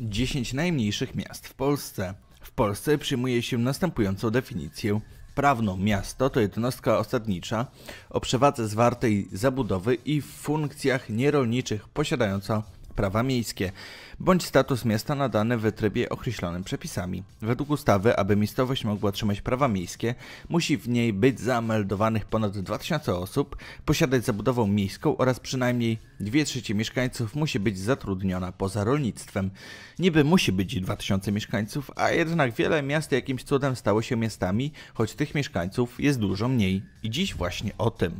10 najmniejszych miast w Polsce. W Polsce przyjmuje się następującą definicję. Prawną miasto to jednostka osadnicza o przewadze zwartej zabudowy i w funkcjach nierolniczych posiadająca prawa miejskie, bądź status miasta nadany w trybie określonym przepisami. Według ustawy, aby miejscowość mogła otrzymać prawa miejskie, musi w niej być zameldowanych ponad 2000 osób, posiadać zabudowę miejską oraz przynajmniej 2 trzecie mieszkańców musi być zatrudniona poza rolnictwem. Niby musi być 2000 mieszkańców, a jednak wiele miast jakimś cudem stało się miastami, choć tych mieszkańców jest dużo mniej. I dziś właśnie o tym.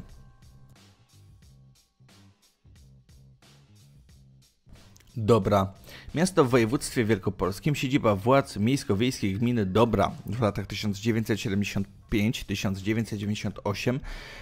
Dobra. Miasto w województwie wielkopolskim, siedziba władz miejsko-wiejskiej gminy Dobra w latach 1975 1998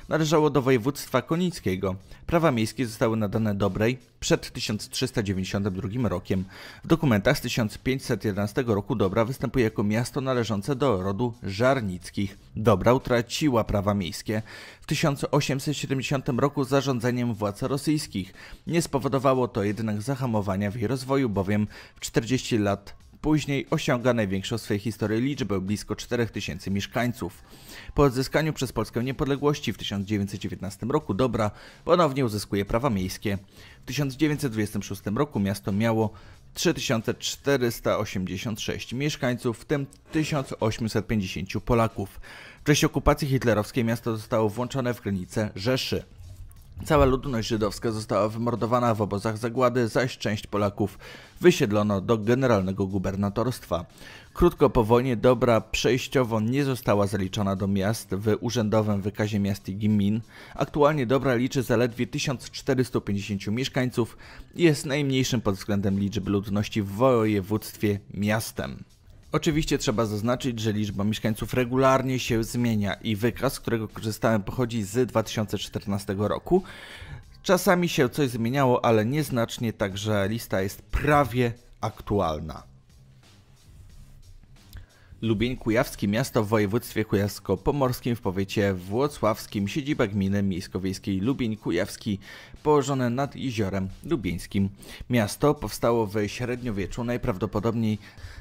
należało do województwa konińskiego. Prawa miejskie zostały nadane Dobrej przed 1392 rokiem. W dokumentach z 1511 roku Dobra występuje jako miasto należące do rodu Żarnickich. Dobra utraciła prawa miejskie. W 1870 roku zarządzeniem władz rosyjskich. Nie spowodowało to jednak zahamowania w jej rozwoju, bowiem w 40 lat później osiąga największą w swojej historii liczbę, blisko 4000 mieszkańców. Po odzyskaniu przez Polskę niepodległości w 1919 roku Dobra ponownie uzyskuje prawa miejskie. W 1926 roku miasto miało 3486 mieszkańców, w tym 1850 Polaków. W czasie okupacji hitlerowskiej miasto zostało włączone w granice Rzeszy. Cała ludność żydowska została wymordowana w obozach zagłady, zaś część Polaków wysiedlono do generalnego gubernatorstwa. Krótko po wojnie dobra przejściowo nie została zaliczona do miast w urzędowym wykazie miast i gmin. Aktualnie dobra liczy zaledwie 1450 mieszkańców i jest najmniejszym pod względem liczby ludności w województwie miastem. Oczywiście trzeba zaznaczyć, że liczba mieszkańców regularnie się zmienia i wykaz, z którego korzystałem, pochodzi z 2014 roku. Czasami się coś zmieniało, ale nieznacznie, także lista jest prawie aktualna. Lubień Kujawski miasto w województwie kujawsko-pomorskim w powiecie włocławskim, siedziba gminy miejsko-wiejskiej Lubień Kujawski, położone nad jeziorem lubieńskim. Miasto powstało w średniowieczu najprawdopodobniej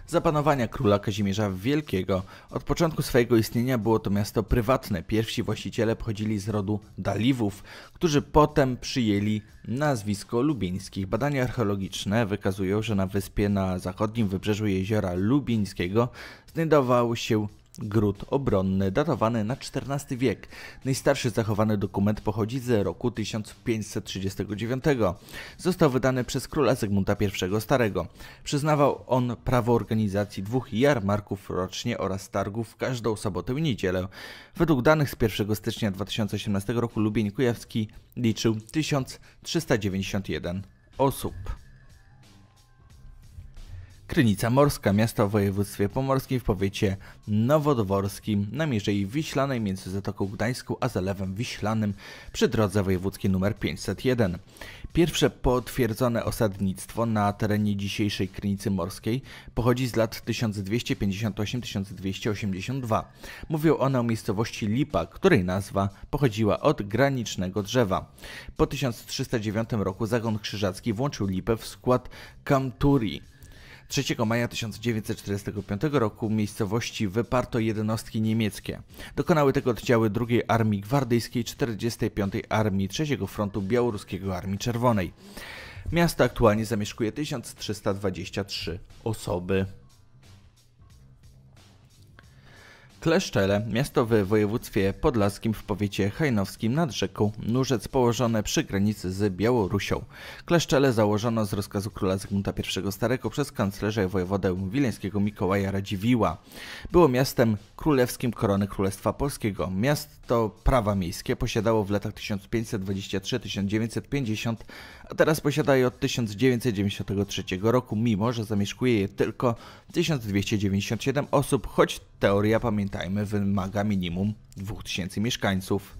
za panowania króla Kazimierza Wielkiego. Od początku swojego istnienia było to miasto prywatne. Pierwsi właściciele pochodzili z rodu Daliwów, którzy potem przyjęli nazwisko lubieńskich. Badania archeologiczne wykazują, że na wyspie na zachodnim wybrzeżu jeziora Lubieńskiego znajduje znajdował się gród obronny datowany na XIV wiek. Najstarszy zachowany dokument pochodzi z roku 1539. Został wydany przez króla Zygmunta I Starego. Przyznawał on prawo organizacji dwóch jarmarków rocznie oraz targów każdą sobotę i niedzielę. Według danych z 1 stycznia 2018 roku Lubień Kujawski liczył 1391 osób. Krynica Morska, miasto w województwie pomorskim w powiecie nowodworskim na Mierzei Wiślanej między Zatoką Gdańską a Zalewem Wiślanym przy drodze wojewódzkiej nr 501. Pierwsze potwierdzone osadnictwo na terenie dzisiejszej Krynicy Morskiej pochodzi z lat 1258-1282. Mówią one o miejscowości Lipa, której nazwa pochodziła od granicznego drzewa. Po 1309 roku zagon krzyżacki włączył Lipę w skład Kamturii. 3 maja 1945 roku miejscowości wyparto jednostki niemieckie. Dokonały tego oddziały II Armii Gwardyjskiej 45 Armii III Frontu Białoruskiego Armii Czerwonej. Miasto aktualnie zamieszkuje 1323 osoby. Kleszczele, miasto w województwie podlaskim w powiecie hajnowskim nad rzeką Nurzec położone przy granicy z Białorusią. Kleszczele założono z rozkazu króla Zygmunta I Starego przez kanclerza i wojewodę wileńskiego Mikołaja Radziwiła. Było miastem królewskim korony Królestwa Polskiego. Miasto prawa miejskie posiadało w latach 1523-1950, a teraz posiada je od 1993 roku, mimo że zamieszkuje je tylko 1297 osób, choć teoria pamięci pamiętajmy, wymaga minimum 2000 mieszkańców.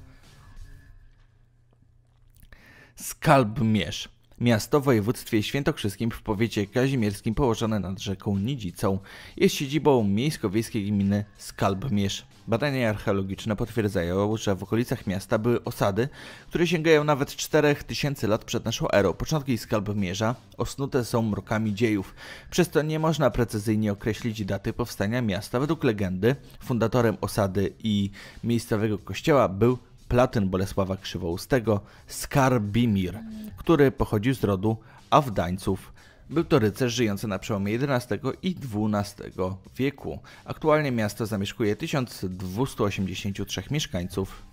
Skalb mierz. Miasto w województwie świętokrzyskim w powiecie kazimierskim położone nad rzeką Nidzicą jest siedzibą miejsko-wiejskiej gminy Skalbmierz. Badania archeologiczne potwierdzają, że w okolicach miasta były osady, które sięgają nawet 4000 lat przed naszą erą. Początki Skalbmierza osnute są mrokami dziejów, przez to nie można precyzyjnie określić daty powstania miasta. Według legendy fundatorem osady i miejscowego kościoła był platyn Bolesława Krzywoustego Skarbimir, który pochodził z rodu Awdańców. Był to rycerz żyjący na przełomie XI i XII wieku. Aktualnie miasto zamieszkuje 1283 mieszkańców.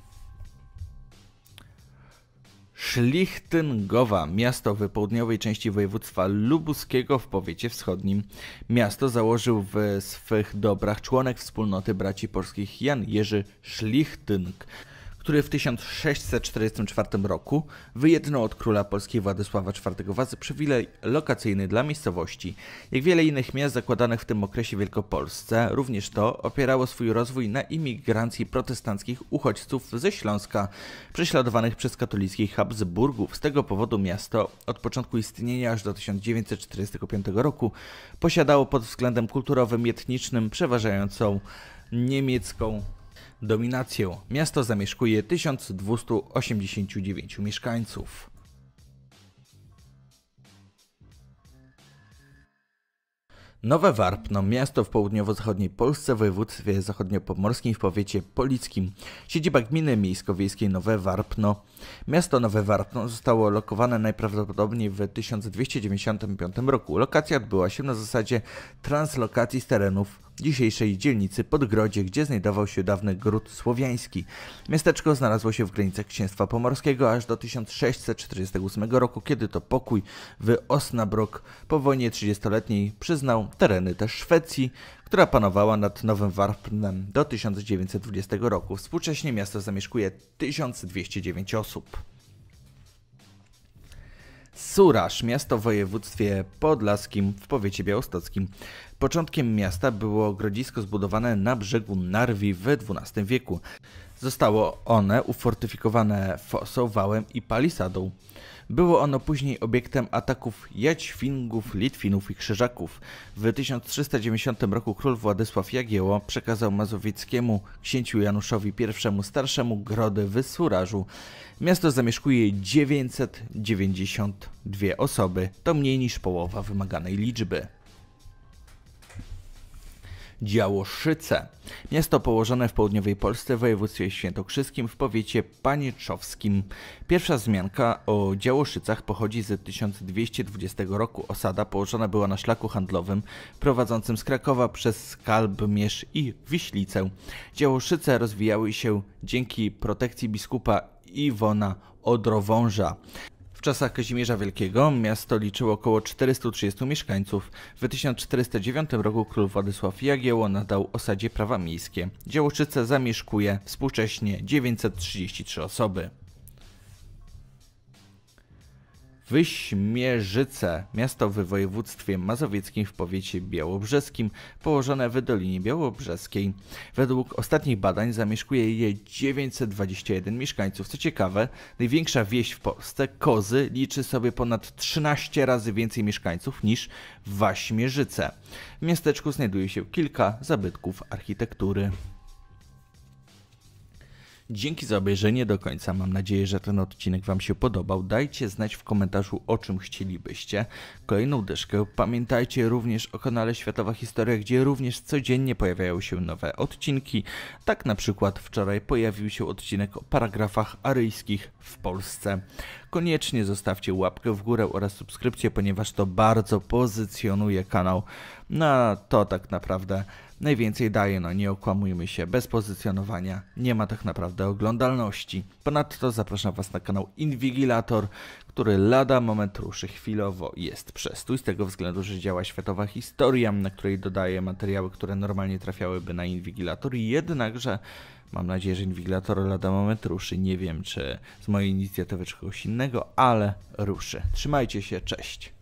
Szlichtyngowa, miasto w południowej części województwa lubuskiego w powiecie wschodnim. Miasto założył w swych dobrach członek wspólnoty braci polskich Jan Jerzy Szlichtynk, który w 1644 roku wyjednał od króla polskiego Władysława IV Wazy przywilej lokacyjny dla miejscowości. Jak wiele innych miast zakładanych w tym okresie w Wielkopolsce, również to opierało swój rozwój na imigrancji protestanckich uchodźców ze Śląska, prześladowanych przez katolickich Habsburgów. Z tego powodu miasto od początku istnienia aż do 1945 roku posiadało pod względem kulturowym i etnicznym przeważającą niemiecką dominację. Miasto zamieszkuje 1289 mieszkańców. Nowe Warpno, miasto w południowo-zachodniej Polsce, w województwie zachodniopomorskim w powiecie polickim. Siedziba gminy miejsko-wiejskiej Nowe Warpno. Miasto Nowe Warpno zostało lokowane najprawdopodobniej w 1295 roku. Lokacja odbyła się na zasadzie translokacji z terenów dzisiejszej dzielnicy Podgrodzie, gdzie znajdował się dawny gród słowiański. Miasteczko znalazło się w granicach Księstwa Pomorskiego aż do 1648 roku, kiedy to pokój w Osnabrück po wojnie 30-letniej przyznał tereny też Szwecji, która panowała nad Nowym Warpnem do 1920 roku. Współcześnie miasto zamieszkuje 1209 osób. Suraż, miasto w województwie podlaskim w powiecie białostockim. Początkiem miasta było grodzisko zbudowane na brzegu Narwi w XII wieku. Zostało one ufortyfikowane fosą, wałem i palisadą. Było ono później obiektem ataków Jaćfingów, Litwinów i Krzyżaków. W 1390 roku król Władysław Jagieło przekazał mazowieckiemu księciu Januszowi I starszemu grody w Surażu. Miasto zamieszkuje 992 osoby, to mniej niż połowa wymaganej liczby. Działoszyce. Miasto położone w południowej Polsce w województwie świętokrzyskim w powiecie panieczowskim. Pierwsza zmianka o Działoszycach pochodzi z 1220 roku. Osada położona była na szlaku handlowym prowadzącym z Krakowa przez Mierz i Wiślicę. Działoszyce rozwijały się dzięki protekcji biskupa Iwona Odrowąża. W czasach Kazimierza Wielkiego miasto liczyło około 430 mieszkańców. W 1409 roku król Władysław Jagiełło nadał osadzie prawa miejskie. Działoczyce zamieszkuje współcześnie 933 osoby. Wyśmierzyce, miasto w województwie mazowieckim w powiecie białobrzeskim, położone w Dolinie Białobrzeskiej. Według ostatnich badań zamieszkuje je 921 mieszkańców. Co ciekawe, największa wieś w Polsce, Kozy, liczy sobie ponad 13 razy więcej mieszkańców niż Waśmierzyce. W miasteczku znajduje się kilka zabytków architektury. Dzięki za obejrzenie do końca. Mam nadzieję, że ten odcinek Wam się podobał. Dajcie znać w komentarzu, o czym chcielibyście. Kolejną dyszkę pamiętajcie również o kanale Światowa Historia, gdzie również codziennie pojawiają się nowe odcinki. Tak na przykład wczoraj pojawił się odcinek o paragrafach aryjskich w Polsce. Koniecznie zostawcie łapkę w górę oraz subskrypcję, ponieważ to bardzo pozycjonuje kanał. No to tak naprawdę najwięcej daje, no nie okłamujmy się, bez pozycjonowania nie ma tak naprawdę oglądalności. Ponadto zapraszam Was na kanał Invigilator, który lada moment ruszy chwilowo. Jest przestój z tego względu, że działa światowa historia, na której dodaję materiały, które normalnie trafiałyby na Invigilator, jednakże mam nadzieję, że Invigilator lada moment ruszy. Nie wiem, czy z mojej inicjatywy czy kogoś innego, ale ruszy. Trzymajcie się, cześć!